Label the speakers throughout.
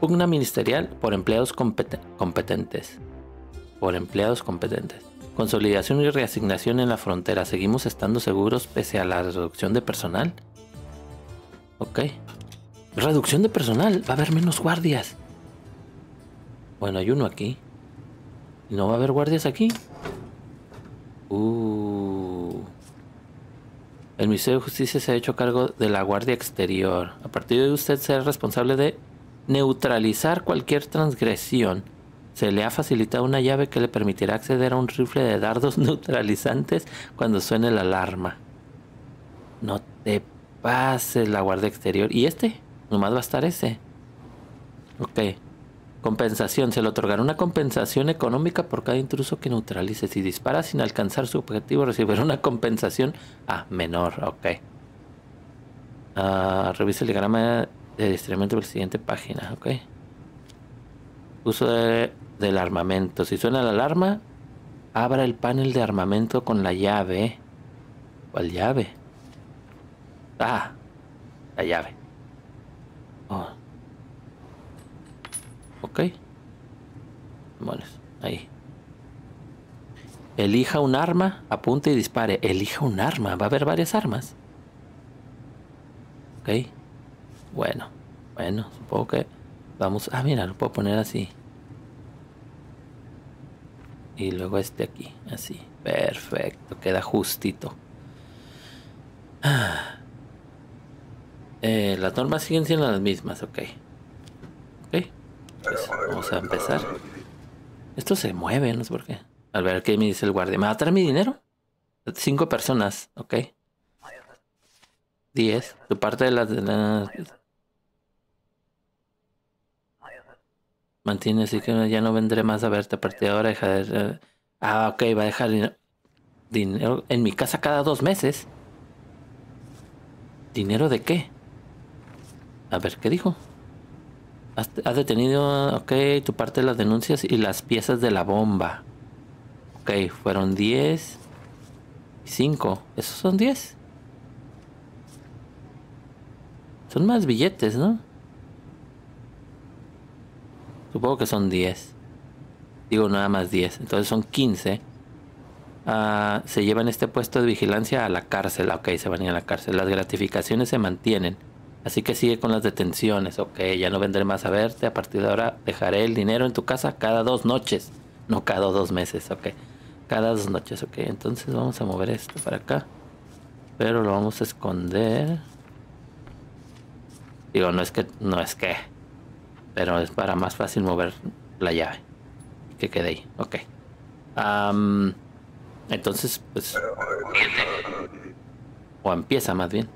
Speaker 1: pugna ministerial por empleados competentes. Por empleados competentes. Consolidación y reasignación en la frontera. ¿Seguimos estando seguros pese a la reducción de personal? Ok. Reducción de personal. Va a haber menos guardias. Bueno, hay uno aquí. ¿No va a haber guardias aquí? Uh. El Ministerio de Justicia se ha hecho cargo de la Guardia Exterior. A partir de usted será responsable de neutralizar cualquier transgresión, se le ha facilitado una llave que le permitirá acceder a un rifle de dardos neutralizantes cuando suene la alarma. No te pases la guardia exterior. ¿Y este? Nomás va a estar ese. Ok. Compensación. Se le otorgará una compensación económica por cada intruso que neutralice. Si dispara sin alcanzar su objetivo, recibirá una compensación a ah, menor. Ok. Uh, revisa el diagrama de distramiento de la siguiente página, ok. Uso del armamento. Si suena la alarma, abra el panel de armamento con la llave. ¿Cuál llave? Ah, la llave. Oh. Ok. Bueno, ahí. Elija un arma, apunte y dispare. Elija un arma. Va a haber varias armas. Ok. Bueno, bueno, supongo que vamos... Ah, mira, lo puedo poner así. Y luego este aquí, así. Perfecto, queda justito. Ah. Eh, las normas siguen siendo las mismas, ok. Ok, pues vamos a empezar. Esto se mueve, no sé por qué. Al ver qué me dice el guardia. ¿Me va a traer mi dinero? Cinco personas, ok. Diez. Tu parte de las... De las mantiene así que ya no vendré más a verte a partir de ahora. ah, ok, va a dejar dinero en mi casa cada dos meses. ¿Dinero de qué? A ver, ¿qué dijo? Has, detenido, ok, tu parte de las denuncias y las piezas de la bomba. Ok, fueron 10 y 5. ¿Esos son 10? Son más billetes, ¿no? Supongo que son 10. Digo nada más 10. Entonces son 15. Ah, se llevan este puesto de vigilancia a la cárcel. Ah, ok, se van a ir a la cárcel. Las gratificaciones se mantienen. Así que sigue con las detenciones. Ok, ya no vendré más a verte. A partir de ahora dejaré el dinero en tu casa cada dos noches. No cada dos meses. Ok. Cada dos noches. Ok, entonces vamos a mover esto para acá. Pero lo vamos a esconder. Digo, no es que... No es que... Pero es para más fácil mover la llave. Que quede ahí. Ok. entonces, pues... O empieza más bien.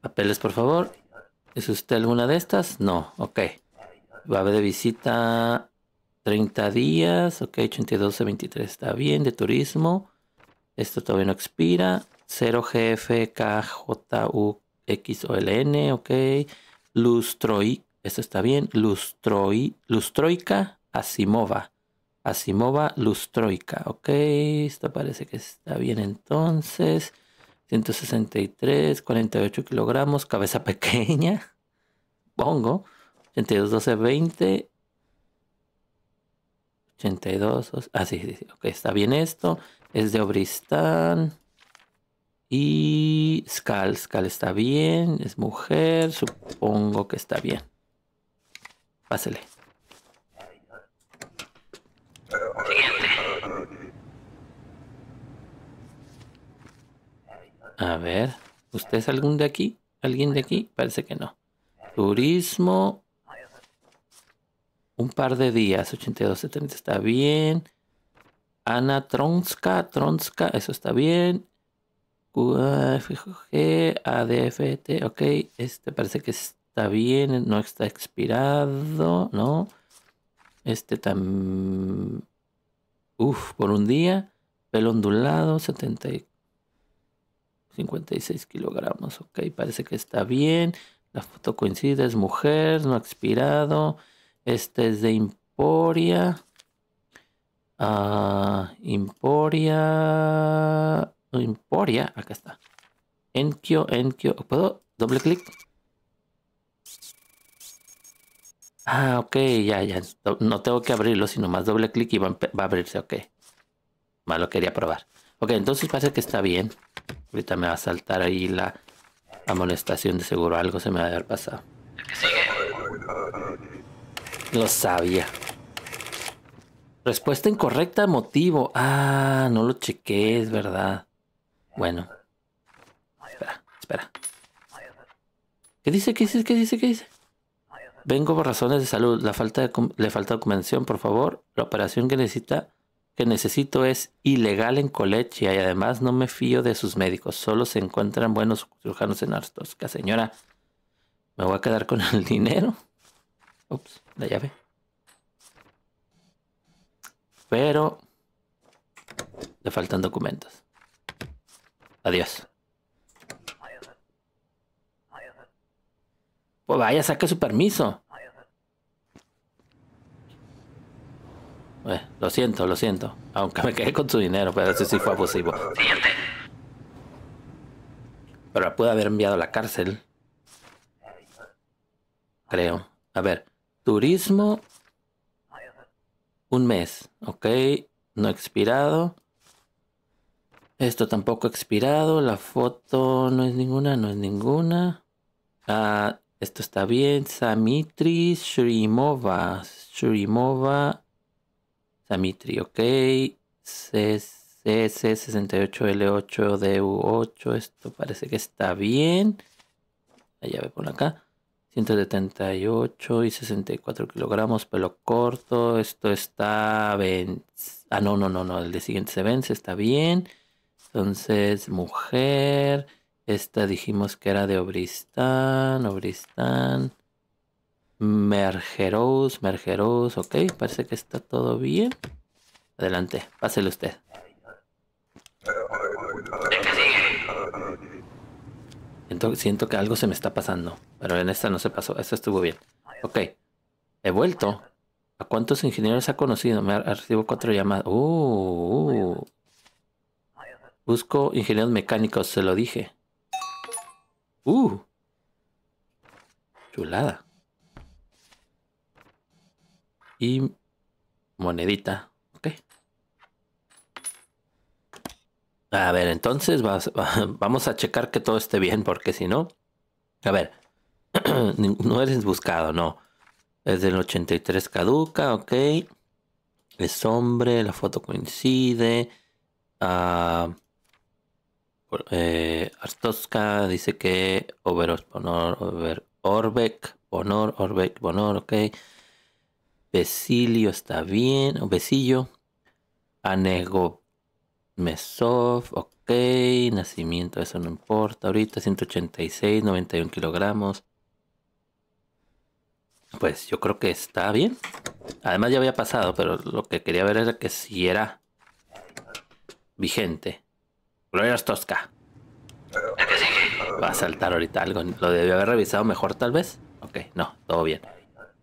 Speaker 1: Papeles, por favor. ¿Es usted alguna de estas? No. Ok. Va a haber de visita 30 días. Ok, 82 23. Está bien. De turismo. Esto todavía no expira. 0 GFKJUXOLN. Ok lustroi, esto está bien, lustroi, lustroica asimova. Asimova lustroika, ok, esto parece que está bien entonces. 163, 48 kilogramos, cabeza pequeña, pongo. 82, 12, 20. 82, así, sí, ok, está bien esto. Es de Obristán. Y Skal, Skal está bien, es mujer, supongo que está bien. Pásele. A ver, ¿usted es algún de aquí? ¿Alguien de aquí? Parece que no. Turismo. Un par de días, 82, 70, está bien. Ana Tronska, Tronska, eso está bien. Q, A, G, A, Ok, este parece que está bien, no está expirado, ¿no? Este también... uff, por un día. Pelo ondulado, 70 56 kilogramos. Ok, parece que está bien. La foto coincide, es mujer, no ha expirado. Este es de Emporia. Ah, Emporia. Emporia. Acá está. Enkyo, Enkyo. ¿Puedo? Doble clic. Ah, ok, ya, ya. No tengo que abrirlo, sino más doble clic y va, a abrirse, ok. Más lo quería probar. Ok, entonces parece que está bien. Ahorita me va a saltar ahí la amonestación de seguro. Algo se me va a haber pasado. Lo sabía. Respuesta incorrecta, motivo. Ah, no lo chequé, es verdad. Bueno. Espera, espera. ¿Qué dice? ¿Qué dice? ¿Qué dice? ¿Qué dice? Vengo por razones de salud. La falta le falta documentación, por favor. La operación que necesita que necesito es ilegal en colegia y además no me fío de sus médicos. Solo se encuentran buenos cirujanos en Arstoska. Señora, me voy a quedar con el dinero. Ups, la llave. Pero le faltan documentos. Adiós. Pues vaya, saque su permiso. Eh, lo siento, lo siento. Aunque me quedé con su dinero, pero eso sí fue abusivo. Pero la pude haber enviado a la cárcel. Creo. A ver. Turismo. Un mes. Ok. No expirado. Esto tampoco ha expirado. La foto no es ninguna, no es ninguna. Ah, esto está bien. Samitri Shrimova. Shrimova. Samitri, ok. CC68L8DU8. Esto parece que está bien. La llave por acá. 178 y 64 kilogramos, pelo corto. Esto está. Ven... Ah, no, no, no, no. El de siguiente se vence, está bien. Entonces, mujer. Esta dijimos que era de Obristán, Obristán. Mergeros, Mergeros, ok, parece que está todo bien. Adelante, pásele usted. Siento, siento, que algo se me está pasando, pero en esta no se pasó, esta estuvo bien. Ok, he vuelto. ¿A cuántos ingenieros ha conocido? Me recibo cuatro llamadas. uh. uh. Busco ingenieros mecánicos, se lo dije. Uh. Chulada. Y monedita. Ok. A ver, entonces vamos a checar que todo esté bien, porque si no... A ver, no eres buscado, no. Es del 83 caduca, ok. Es hombre, la foto coincide. Ah, eh, dice que Overos Bonor, Over Orbeck, Bonor, Orbeck, Bonor, ok. Besilio está bien, Vesillo Anego Mesov, ok. Nacimiento, eso no importa. Ahorita 186, 91 kilogramos. Pues yo creo que está bien. Además ya había pasado, pero lo que quería ver era que si era vigente. Glorias Tosca. Va a saltar ahorita algo. Lo debió haber revisado mejor, tal vez. Ok, no, todo bien.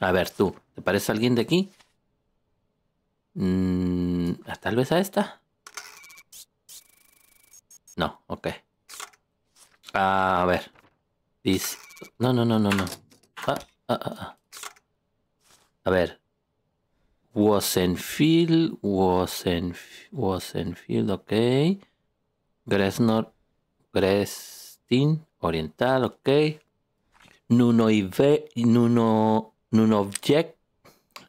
Speaker 1: A ver, tú, ¿te parece alguien de aquí? Mm, tal vez a esta. No, ok. A ver. No, no, no, no, no. Ah, ah, ah, a ver. Wasenfield, Wasenfield, Wasenfield, ok. Gresnor, Grestin, Oriental, ok. Nunoive, Nuno, Nunovjek,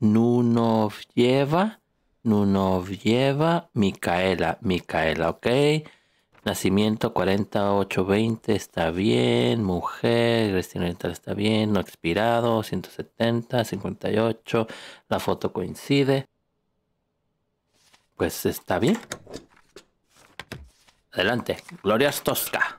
Speaker 1: Nuno lleva, Micaela, Micaela, ok. Nacimiento 4820 está bien, mujer, Grestin Oriental está bien, no expirado, 170, 58, la foto coincide. Pues está bien. Adelante. Gloria Tosca.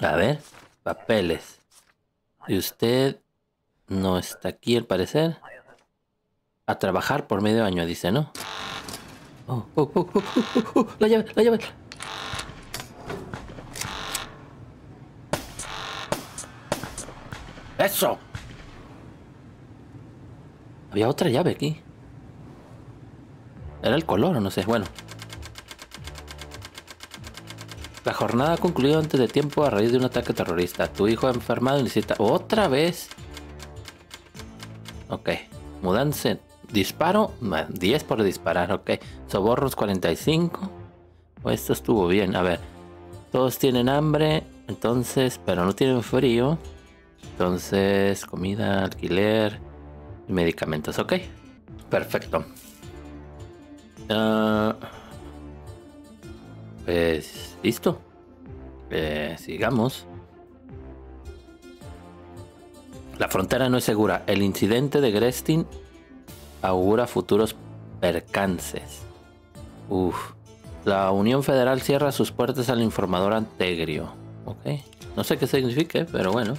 Speaker 1: A ver, papeles. Y usted no está aquí, al parecer. A trabajar por medio año, dice, ¿no? Oh, oh, oh, oh, oh la llave, la llave. ¡Eso! Había otra llave aquí. Era el color, o no sé, bueno. La jornada ha concluido antes de tiempo a raíz de un ataque terrorista. Tu hijo ha enfermado necesita... ¡Otra vez! Ok. Mudanse. Disparo. 10 por disparar, ok. Soborros 45. Pues esto estuvo bien. A ver. Todos tienen hambre. Entonces, pero no tienen frío. Entonces, comida, alquiler, medicamentos, ok. Perfecto. Ah, pues listo. Eh, sigamos. La frontera no es segura. El incidente de Grestin augura futuros percances. Uf. La Unión Federal cierra sus puertas al informador Antegrio. Ok. No sé qué significa, pero bueno.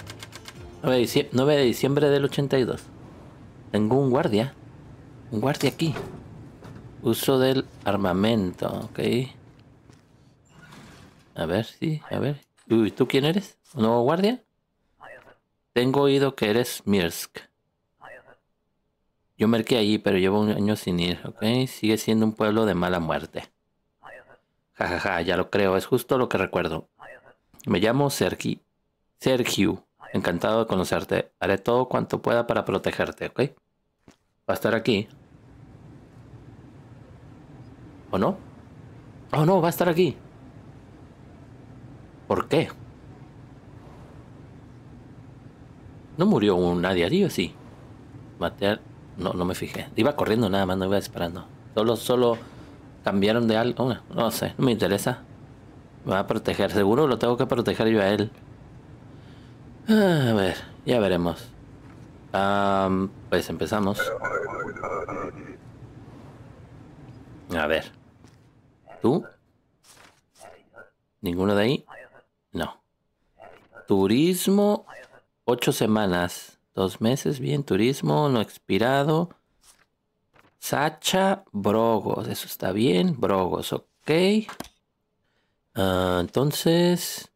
Speaker 1: 9 de diciembre del 82. Tengo un guardia. Un guardia aquí. Uso del armamento, ok. A ver, sí, a ver. Uy, ¿tú quién eres? ¿Un nuevo guardia? Tengo oído que eres Mirsk. Yo merqué allí, pero llevo un año sin ir, ¿ok? Sigue siendo un pueblo de mala muerte. Ja, ja, ja, ya lo creo, es justo lo que recuerdo. Me llamo Sergi. Sergio, encantado de conocerte. Haré todo cuanto pueda para protegerte, ¿ok? Va a estar aquí. ¿O no? Oh, no, va a estar aquí. ¿Por qué? ¿No murió nadie allí o sí? Matear... No, no me fijé. Iba corriendo nada más, no iba disparando. Solo, solo cambiaron de algo. No, sé, no me interesa. va a proteger. Seguro lo tengo que proteger yo a él. Ah, a ver, ya veremos. pues empezamos. A ver. ¿Tú? ¿Ninguno de ahí? No. Turismo, ocho semanas. Dos meses, bien. Turismo, no expirado. Sacha, Brogos. Eso está bien. Brogos, ok. Ah, entonces...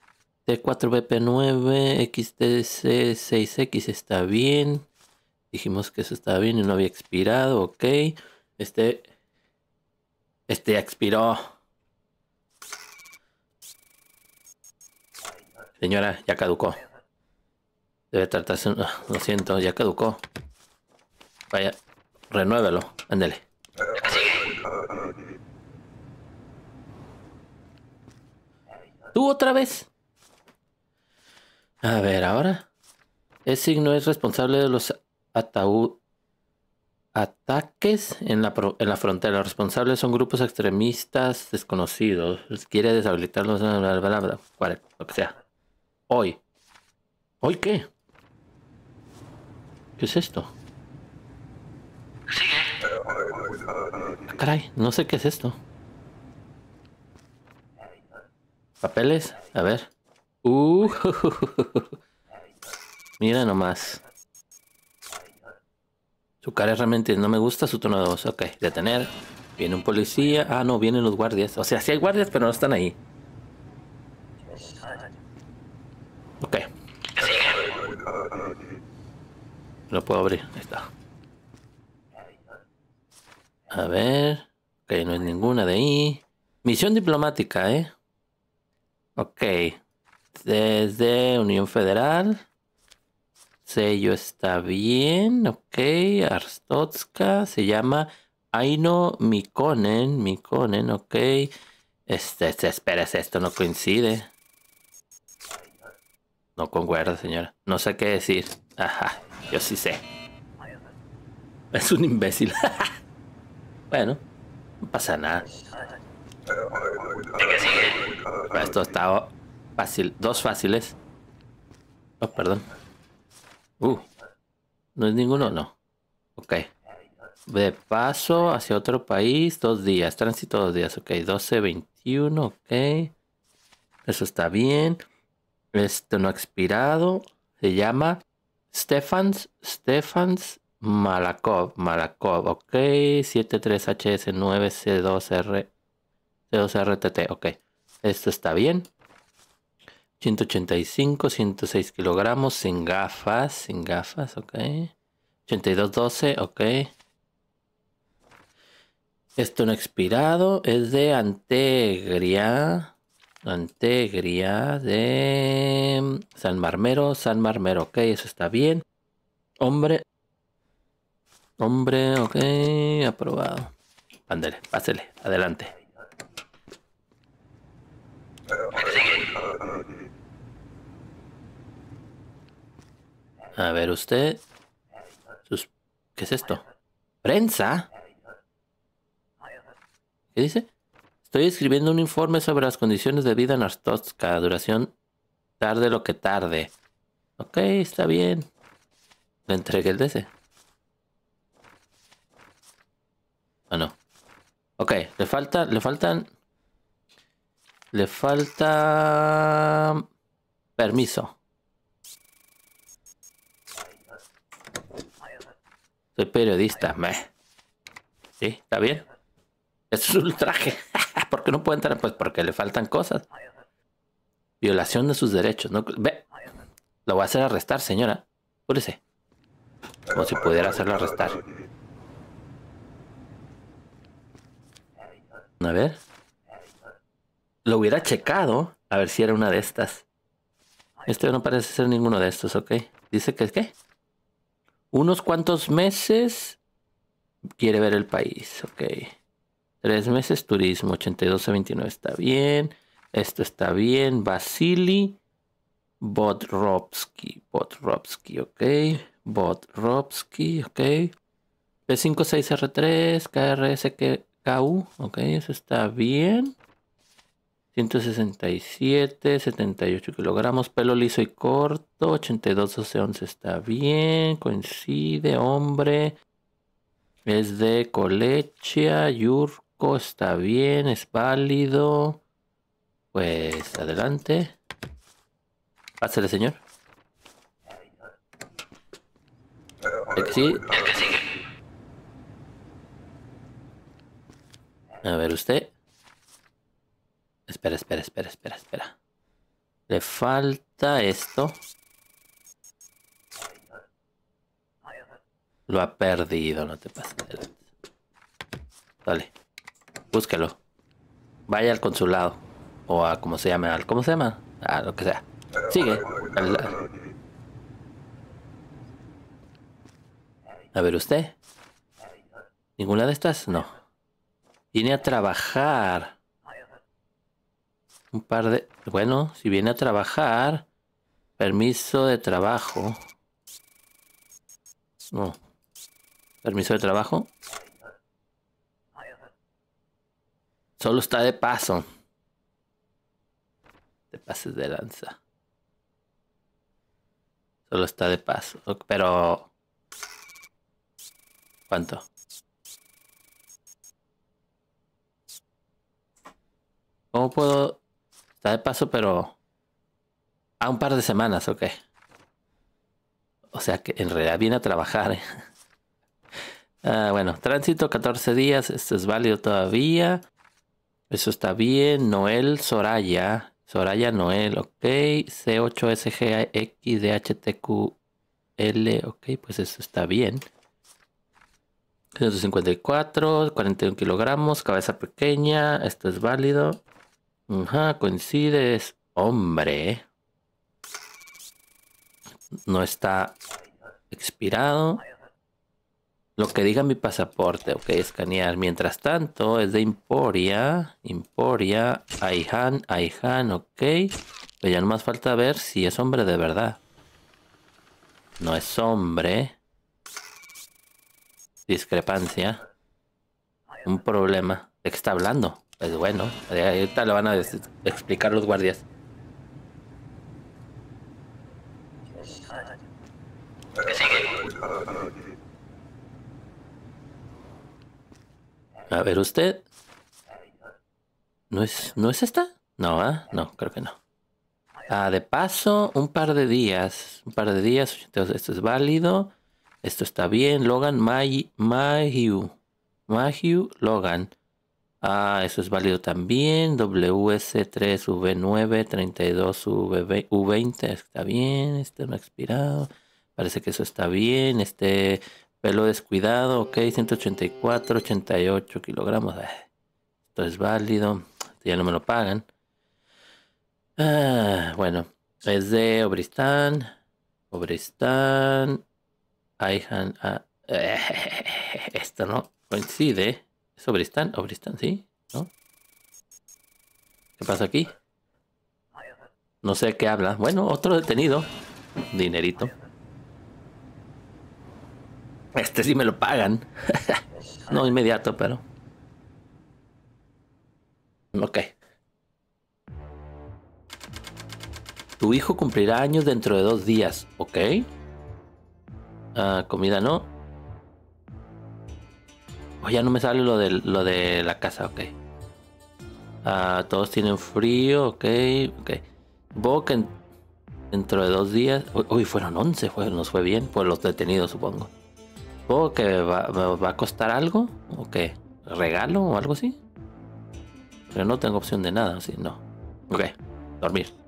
Speaker 1: T4BP9, XTC6X está bien. Dijimos que eso estaba bien y no había expirado, ok. Este... Este expiró. Señora, ya caducó. Debe tratarse... Lo siento, ya caducó. Vaya, renuévelo. ándele. ¿Tú otra vez? A ver, ahora. Ese signo es responsable de los ataúd ataques en la, en la frontera. Los responsables son grupos extremistas desconocidos. Quiere deshabilitarlos, bla, lo que sea. Hoy. ¿Hoy qué? ¿Qué es esto? Sigue. Caray, no sé qué es esto. Papeles, a ver. Uh, mira nomás. Su cara realmente no me gusta, su tono de voz. Ok, detener. Viene un policía. Ah, no, vienen los guardias. O sea, sí hay guardias, pero no están ahí. lo puedo abrir. está. A ver. Ok, no hay ninguna de ahí. Misión diplomática, ¿eh? Ok. Desde Unión Federal. Sello está bien. Ok. Arstotska se llama Aino Mikonen. Mikonen, ok. Este, este, espera, este, esto no coincide. No concuerda, señora. No sé qué decir. Ajá. Yo sí sé. Es un imbécil. bueno, no pasa nada. Esto está fácil. Dos fáciles. Oh, perdón. Uh. ¿No es ninguno? No. Ok. De paso hacia otro país, dos días. Tránsito dos días. Ok, 12, 21. Ok. Eso está bien. Esto no ha expirado. Se llama Stefans, Stefans Malakov, Malakov, ok, 73HS9C2R, C2RTT, ok, esto está bien. 185, 106 kilogramos, sin gafas, sin gafas, ok. 8212, ok. Esto no expirado, es de Antegria. Antegria de mm, San Marmero, San Marmero, ok, eso está bien. Hombre, hombre, ok, aprobado. Ándele, pásele, adelante. A ver usted. ¿Qué es esto? ¿Prensa? ¿Qué dice? Estoy escribiendo un informe sobre las condiciones de vida en Arstotzka, duración tarde lo que tarde. Ok, está bien. Le entregué el DC. Ah, no. Ok, le falta, le faltan... Le falta... Permiso. Soy periodista, me. ¿Sí? ¿Está bien? Es un traje. Ah, ¿por qué no puede entrar? Pues porque le faltan cosas. Violación de sus derechos. No, ve, Lo voy a hacer arrestar, señora. Púrese. Como si pudiera hacerlo arrestar. A ver. Lo hubiera checado a ver si era una de estas. Este no parece ser ninguno de estos, ¿ok? Dice que es qué. Unos cuantos meses quiere ver el país, ok. Tres meses turismo, 82 a 29 está bien. Esto está bien. Vasily Bodrovsky. Bodrovsky, ok. Bodrovsky, ok. P56R3, KRSKU, ok, eso está bien. 167, 78 kilogramos, pelo liso y corto, 82, 12, 11 está bien, coincide, hombre, es de Colecha, Yur, está bien, es válido. Pues adelante. Pásale, señor. A ver, usted. Espera, espera, espera, espera, espera. Le falta esto. Lo ha perdido, no te pases. Dale búsquelo. Vaya al consulado. O a como se llama, al cómo se llama, a lo que sea. Sigue. a ver, usted. ¿Ninguna de estas? No. Viene a trabajar. Un par de... Bueno, si viene a trabajar... Permiso de trabajo. No. Permiso de trabajo. Solo está de paso. De pases de lanza. Solo está de paso. Pero... ¿Cuánto? ¿Cómo puedo...? Está de paso, pero... A un par de semanas, ok. O sea que en realidad viene a trabajar. ¿eh? Ah, bueno, tránsito 14 días, esto es válido todavía. Eso está bien. Noel Soraya. Soraya Noel, ok. C8SGXDHTQL, ok, pues eso está bien. 154, 41 kilogramos, cabeza pequeña, esto es válido. Ajá, coincides. Hombre. No está expirado. Lo que diga mi pasaporte, ok, escanear. Mientras tanto, es de Emporia, Emporia, Aihan, Aihan, ok. Pero ya más falta ver si es hombre de verdad. No es hombre. Discrepancia. Un problema. ¿De qué está hablando? Pues bueno, ahorita lo van a explicar los guardias. A ver usted. ¿No es, ¿no es esta? No, ¿ah? No, creo que no. Ah, de paso, un par de días. Un par de días. esto es válido. Esto está bien. Logan Mahiu. Mahiu Logan. Ah, eso es válido también. WS3V932V20. Está bien. Este no expirado. Parece que eso está bien. Este Pelo descuidado, ok, 184, 88 kilogramos. Ah, esto es válido, ya no me lo pagan. Ah, bueno, es de Obristán, Obristán, Ayhan ah, esto no coincide. ¿Es Obristán? Obristán, sí, ¿no? ¿Qué pasa aquí? No sé qué habla. Bueno, otro detenido. Dinerito. Este sí me lo pagan. no inmediato, pero. Ok. Tu hijo cumplirá años dentro de dos días, ¿ok? Ah, comida no. O oh, ya no me sale lo de, lo de la casa, ok. Ah, todos tienen frío, ok, ok. dentro de dos días. Uy, fueron 11, fue, nos fue bien. Pues los detenidos, supongo. ¿Supongo que va, a costar algo? ¿O que ¿Regalo o algo así? Pero no tengo opción de nada, así, no. Ok, dormir.